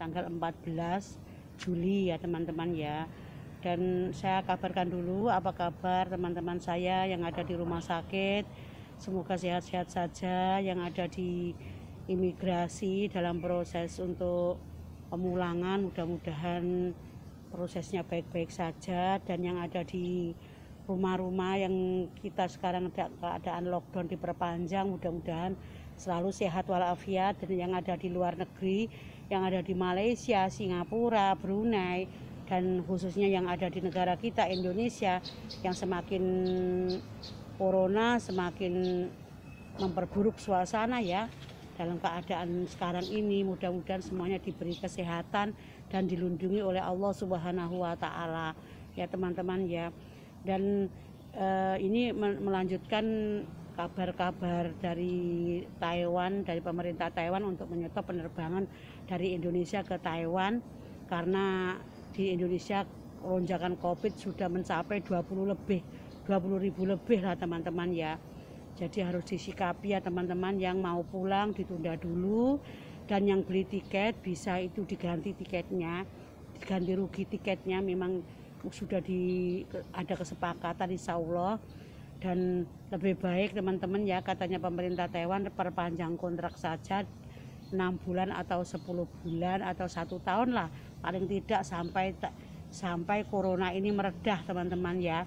tanggal 14 Juli ya teman-teman ya dan saya kabarkan dulu apa kabar teman-teman saya yang ada di rumah sakit semoga sehat-sehat saja yang ada di imigrasi dalam proses untuk pemulangan mudah-mudahan prosesnya baik-baik saja dan yang ada di rumah-rumah yang kita sekarang keadaan lockdown diperpanjang mudah-mudahan selalu sehat walafiat dan yang ada di luar negeri yang ada di Malaysia, Singapura, Brunei, dan khususnya yang ada di negara kita Indonesia yang semakin corona semakin memperburuk suasana ya dalam keadaan sekarang ini mudah-mudahan semuanya diberi kesehatan dan dilindungi oleh Allah Subhanahu wa taala ya teman-teman ya dan eh, ini melanjutkan kabar-kabar dari Taiwan dari pemerintah Taiwan untuk menyetop penerbangan dari Indonesia ke Taiwan karena di Indonesia lonjakan COVID sudah mencapai 20 lebih, 20 ribu lebih lah teman-teman ya. Jadi harus disikapi ya teman-teman yang mau pulang ditunda dulu dan yang beli tiket bisa itu diganti tiketnya, diganti rugi tiketnya memang sudah di ada kesepakatan insya Allah dan lebih baik teman-teman ya katanya pemerintah Taiwan perpanjang kontrak saja enam bulan atau 10 bulan atau satu tahun lah paling tidak sampai sampai corona ini meredah teman-teman ya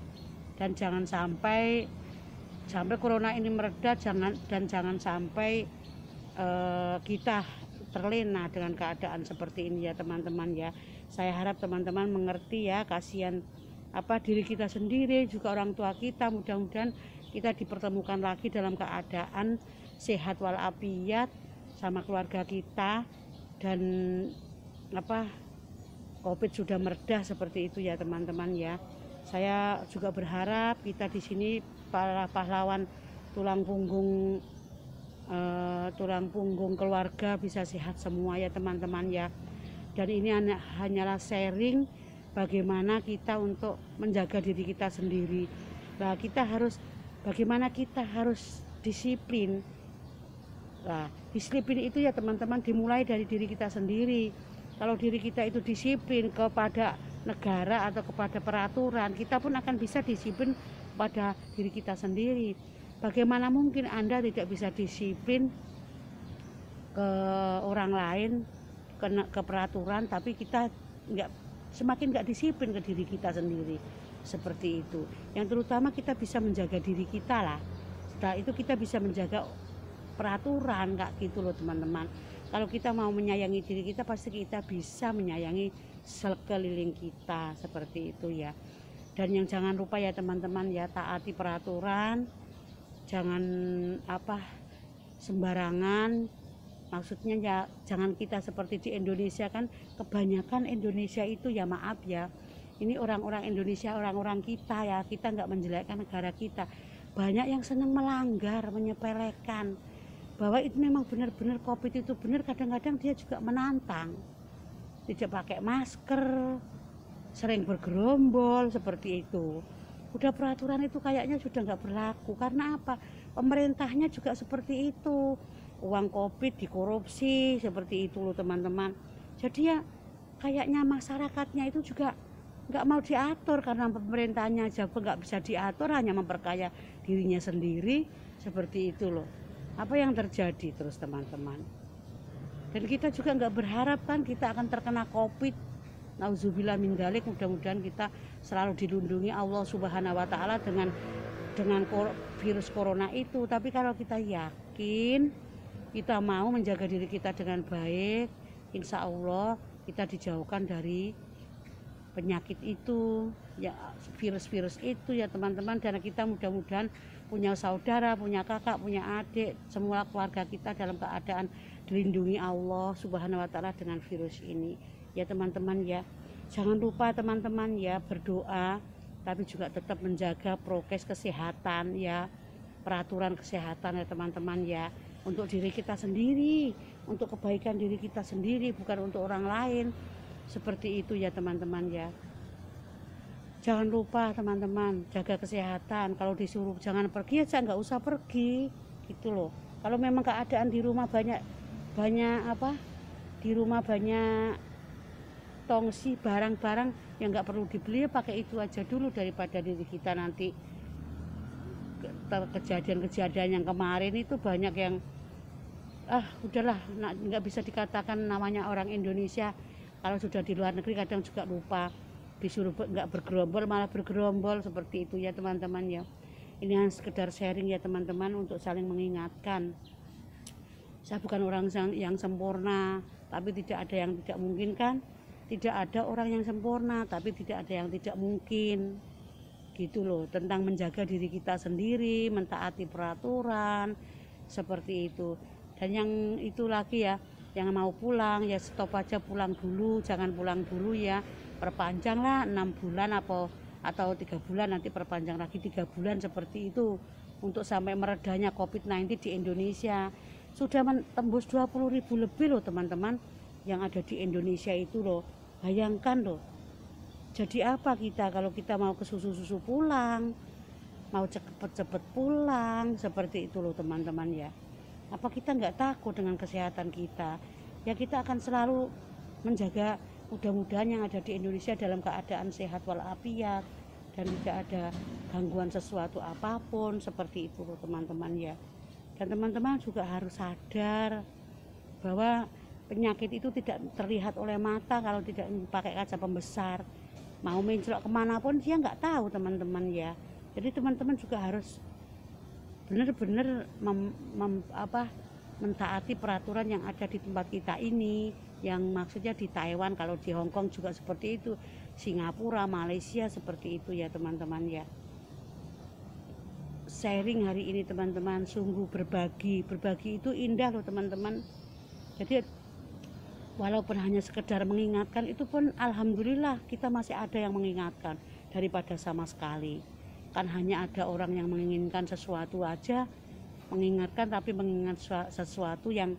dan jangan sampai sampai corona ini meredah jangan dan jangan sampai uh, kita terlena dengan keadaan seperti ini ya teman-teman ya saya harap teman-teman mengerti ya kasihan apa diri kita sendiri juga orang tua kita mudah-mudahan kita dipertemukan lagi dalam keadaan sehat walafiat sama keluarga kita dan apa COVID sudah meredah seperti itu ya teman-teman ya. Saya juga berharap kita di sini para pahlawan tulang punggung uh, tulang punggung keluarga bisa sehat semua ya teman-teman ya. Dan ini hanyalah sharing bagaimana kita untuk menjaga diri kita sendiri. Nah, kita harus bagaimana kita harus disiplin Nah, disiplin itu ya teman-teman dimulai dari diri kita sendiri. Kalau diri kita itu disiplin kepada negara atau kepada peraturan, kita pun akan bisa disiplin pada diri kita sendiri. Bagaimana mungkin Anda tidak bisa disiplin ke orang lain, ke, ke peraturan, tapi kita nggak semakin nggak disiplin ke diri kita sendiri seperti itu. Yang terutama kita bisa menjaga diri kita lah. Setelah itu kita bisa menjaga peraturan nggak gitu loh teman-teman kalau kita mau menyayangi diri kita pasti kita bisa menyayangi sekeliling kita seperti itu ya dan yang jangan lupa ya teman-teman ya taati peraturan jangan apa sembarangan maksudnya ya jangan kita seperti di Indonesia kan kebanyakan Indonesia itu ya maaf ya ini orang-orang Indonesia orang-orang kita ya kita nggak menjelekkan negara kita banyak yang senang melanggar menyepelekan bahwa itu memang benar-benar COVID itu benar kadang-kadang dia juga menantang tidak pakai masker sering bergerombol seperti itu udah peraturan itu kayaknya sudah nggak berlaku karena apa pemerintahnya juga seperti itu uang COVID dikorupsi seperti itu loh teman-teman jadi ya kayaknya masyarakatnya itu juga nggak mau diatur karena pemerintahnya juga nggak bisa diatur hanya memperkaya dirinya sendiri seperti itu loh apa yang terjadi terus teman-teman dan kita juga nggak berharap kan kita akan terkena covid nauzubillah min dalik mudah-mudahan kita selalu dilindungi Allah Subhanahu wa taala dengan dengan virus corona itu tapi kalau kita yakin kita mau menjaga diri kita dengan baik insya Allah kita dijauhkan dari penyakit itu ya virus-virus itu ya teman-teman dan kita mudah-mudahan punya saudara, punya kakak, punya adik, semua keluarga kita dalam keadaan dilindungi Allah Subhanahu wa taala dengan virus ini. Ya teman-teman ya. Jangan lupa teman-teman ya berdoa tapi juga tetap menjaga prokes kesehatan ya. Peraturan kesehatan ya teman-teman ya. Untuk diri kita sendiri, untuk kebaikan diri kita sendiri bukan untuk orang lain. Seperti itu ya teman-teman ya jangan lupa teman-teman jaga kesehatan kalau disuruh jangan pergi aja ya nggak usah pergi gitu loh kalau memang keadaan di rumah banyak banyak apa di rumah banyak tongsi barang-barang yang nggak perlu dibeli ya pakai itu aja dulu daripada diri kita nanti kejadian-kejadian yang kemarin itu banyak yang ah udahlah nggak bisa dikatakan namanya orang Indonesia kalau sudah di luar negeri kadang juga lupa disuruh nggak bergerombol malah bergerombol seperti itu ya teman-teman ya ini hanya sekedar sharing ya teman-teman untuk saling mengingatkan saya bukan orang yang sempurna tapi tidak ada yang tidak mungkin kan tidak ada orang yang sempurna tapi tidak ada yang tidak mungkin gitu loh tentang menjaga diri kita sendiri mentaati peraturan seperti itu dan yang itu lagi ya yang mau pulang ya stop aja pulang dulu jangan pulang dulu ya perpanjang lah enam bulan apa atau tiga bulan nanti perpanjang lagi tiga bulan seperti itu untuk sampai meredanya COVID-19 di Indonesia sudah tembus 20 ribu lebih loh teman-teman yang ada di Indonesia itu loh bayangkan loh jadi apa kita kalau kita mau ke susu-susu pulang mau cepet-cepet pulang seperti itu loh teman-teman ya apa kita nggak takut dengan kesehatan kita ya kita akan selalu menjaga mudah-mudahan yang ada di Indonesia dalam keadaan sehat walafiat dan tidak ada gangguan sesuatu apapun seperti itu teman-teman ya dan teman-teman juga harus sadar bahwa penyakit itu tidak terlihat oleh mata kalau tidak pakai kaca pembesar mau mencrok kemanapun dia nggak tahu teman-teman ya jadi teman-teman juga harus benar-benar mem, mem, apa mentaati peraturan yang ada di tempat kita ini yang maksudnya di Taiwan kalau di Hong Kong juga seperti itu Singapura Malaysia seperti itu ya teman-teman ya sharing hari ini teman-teman sungguh berbagi berbagi itu indah loh teman-teman jadi walaupun hanya sekedar mengingatkan itu pun alhamdulillah kita masih ada yang mengingatkan daripada sama sekali kan hanya ada orang yang menginginkan sesuatu aja mengingatkan tapi mengingat sesuatu yang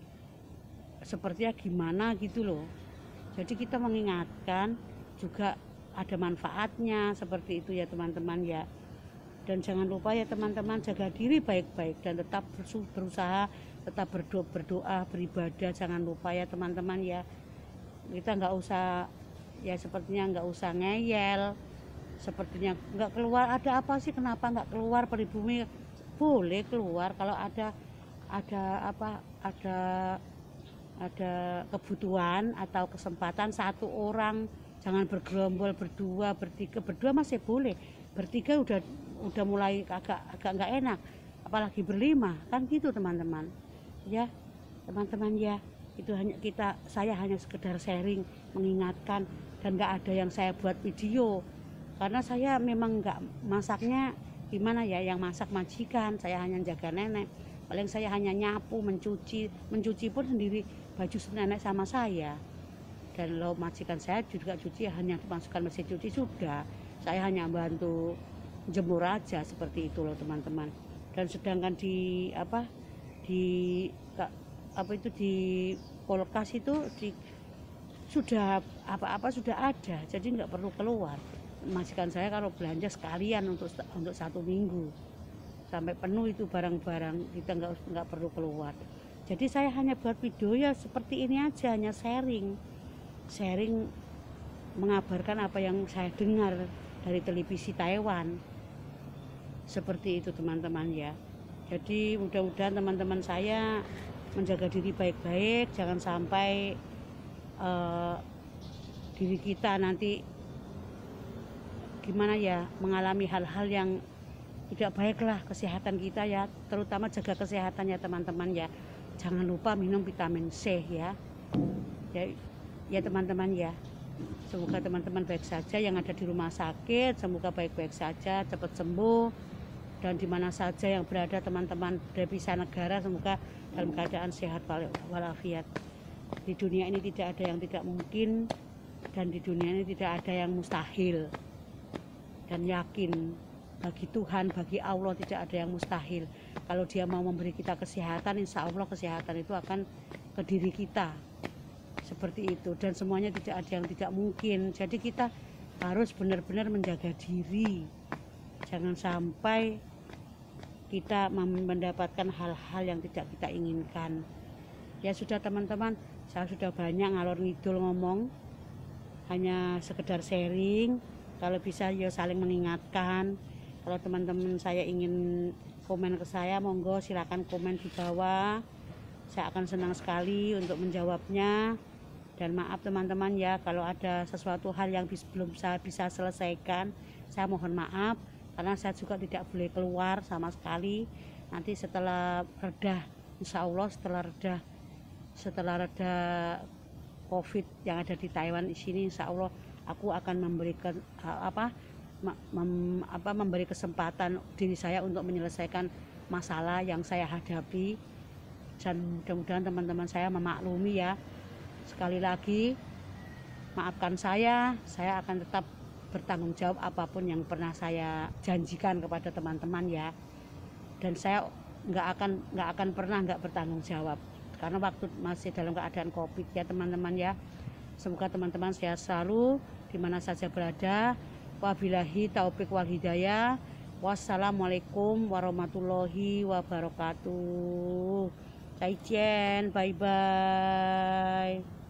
sepertinya gimana gitu loh jadi kita mengingatkan juga ada manfaatnya seperti itu ya teman-teman ya dan jangan lupa ya teman-teman jaga diri baik-baik dan tetap berusaha tetap berdoa berdoa beribadah jangan lupa ya teman-teman ya kita nggak usah ya sepertinya nggak usah ngeyel sepertinya nggak keluar ada apa sih kenapa nggak keluar peribumi boleh keluar kalau ada ada apa ada ada kebutuhan atau kesempatan satu orang jangan bergerombol berdua bertiga berdua masih boleh bertiga udah udah mulai agak agak nggak enak apalagi berlima kan gitu teman-teman ya teman-teman ya itu hanya kita saya hanya sekedar sharing mengingatkan dan nggak ada yang saya buat video karena saya memang nggak masaknya gimana ya yang masak majikan saya hanya jaga nenek paling saya hanya nyapu mencuci mencuci pun sendiri baju nenek sama saya dan lo majikan saya juga cuci hanya masukkan mesin cuci sudah saya hanya bantu jemur aja seperti itu loh teman-teman dan sedangkan di apa di apa itu di kulkas itu di sudah apa-apa sudah ada jadi nggak perlu keluar majikan saya kalau belanja sekalian untuk untuk satu minggu sampai penuh itu barang-barang kita nggak nggak perlu keluar jadi saya hanya buat video ya seperti ini aja hanya sharing sharing mengabarkan apa yang saya dengar dari televisi Taiwan seperti itu teman-teman ya jadi mudah-mudahan teman-teman saya menjaga diri baik-baik jangan sampai uh, diri kita nanti gimana ya mengalami hal-hal yang tidak baiklah kesehatan kita ya terutama jaga kesehatan ya teman-teman ya jangan lupa minum vitamin C ya. ya ya teman-teman ya semoga teman-teman baik saja yang ada di rumah sakit semoga baik-baik saja cepat sembuh dan di mana saja yang berada teman-teman devisa negara semoga dalam keadaan sehat walafiat di dunia ini tidak ada yang tidak mungkin dan di dunia ini tidak ada yang mustahil dan yakin bagi Tuhan, bagi Allah tidak ada yang mustahil. Kalau Dia mau memberi kita kesehatan, insya Allah kesehatan itu akan ke diri kita. Seperti itu, dan semuanya tidak ada yang tidak mungkin. Jadi, kita harus benar-benar menjaga diri. Jangan sampai kita mendapatkan hal-hal yang tidak kita inginkan. Ya, sudah, teman-teman, saya sudah banyak ngalor ngidul ngomong, hanya sekedar sharing kalau bisa ya saling mengingatkan kalau teman-teman saya ingin komen ke saya monggo silahkan komen di bawah saya akan senang sekali untuk menjawabnya dan maaf teman-teman ya kalau ada sesuatu hal yang belum saya bisa selesaikan saya mohon maaf karena saya juga tidak boleh keluar sama sekali nanti setelah reda insya Allah setelah reda setelah reda covid yang ada di Taiwan di sini insya Allah aku akan memberikan apa mem, apa memberi kesempatan diri saya untuk menyelesaikan masalah yang saya hadapi dan mudah-mudahan teman-teman saya memaklumi ya sekali lagi maafkan saya saya akan tetap bertanggung jawab apapun yang pernah saya janjikan kepada teman-teman ya dan saya nggak akan nggak akan pernah nggak bertanggung jawab karena waktu masih dalam keadaan covid ya teman-teman ya semoga teman-teman sehat selalu di mana saja berada. Wabillahi taufik wal hidayah. Wassalamualaikum warahmatullahi wabarakatuh. Cai bye bye.